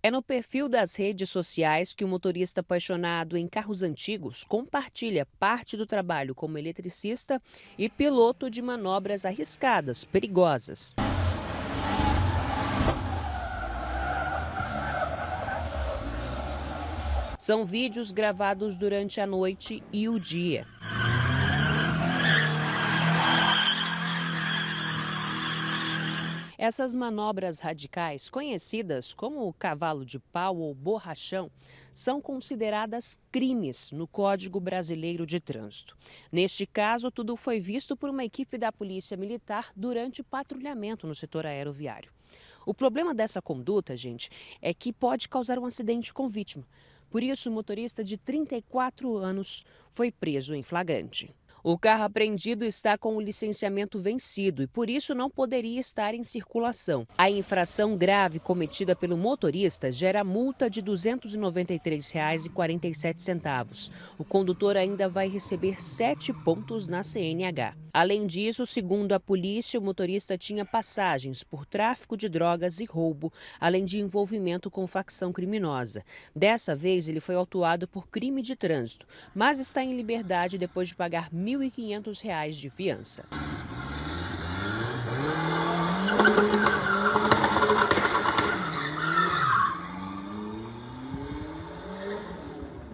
É no perfil das redes sociais que o motorista apaixonado em carros antigos compartilha parte do trabalho como eletricista e piloto de manobras arriscadas, perigosas. São vídeos gravados durante a noite e o dia. Essas manobras radicais, conhecidas como cavalo de pau ou borrachão, são consideradas crimes no Código Brasileiro de Trânsito. Neste caso, tudo foi visto por uma equipe da Polícia Militar durante patrulhamento no setor aeroviário. O problema dessa conduta, gente, é que pode causar um acidente com vítima. Por isso, o motorista de 34 anos foi preso em flagrante. O carro apreendido está com o licenciamento vencido e por isso não poderia estar em circulação. A infração grave cometida pelo motorista gera multa de R$ 293,47. O condutor ainda vai receber sete pontos na CNH. Além disso, segundo a polícia, o motorista tinha passagens por tráfico de drogas e roubo, além de envolvimento com facção criminosa. Dessa vez, ele foi autuado por crime de trânsito, mas está em liberdade depois de pagar R$ 1.500 de fiança.